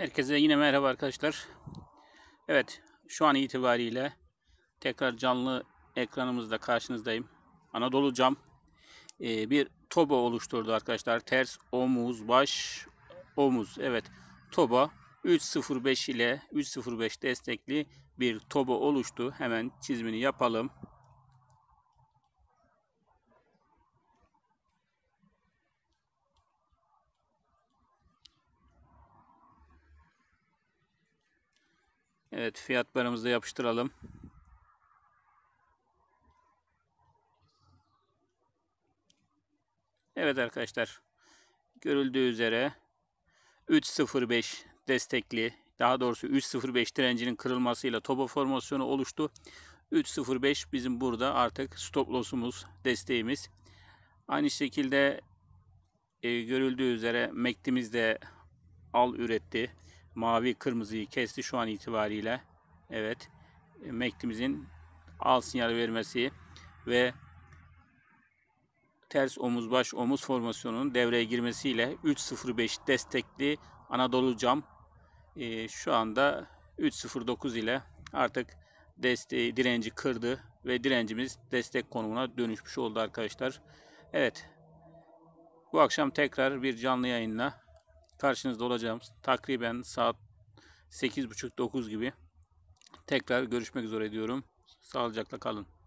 Herkese yine merhaba arkadaşlar. Evet şu an itibariyle tekrar canlı ekranımızda karşınızdayım. Anadolu Cam e, bir toba oluşturdu arkadaşlar. Ters omuz baş omuz evet toba 305 ile 305 destekli bir toba oluştu. Hemen çizimini yapalım. Evet fiyatlarımızı da yapıştıralım. Evet arkadaşlar. Görüldüğü üzere 3.05 destekli daha doğrusu 3.05 direncinin kırılmasıyla topa formasyonu oluştu. 3.05 bizim burada artık stop loss'umuz, desteğimiz. Aynı şekilde e, görüldüğü üzere MACD'miz de al üretti mavi kırmızıyı kesti şu an itibariyle. Evet. Mektimizin al sinyali vermesi ve ters omuz baş omuz formasyonunun devreye girmesiyle 3.05 destekli Anadolu cam e, şu anda 3.09 ile artık desteği, direnci kırdı ve direncimiz destek konumuna dönüşmüş oldu arkadaşlar. Evet bu akşam tekrar bir canlı yayınla karşınızda olacağım. Takriben saat 8.30-9 gibi. Tekrar görüşmek üzere diyorum. Sağlıcakla kalın.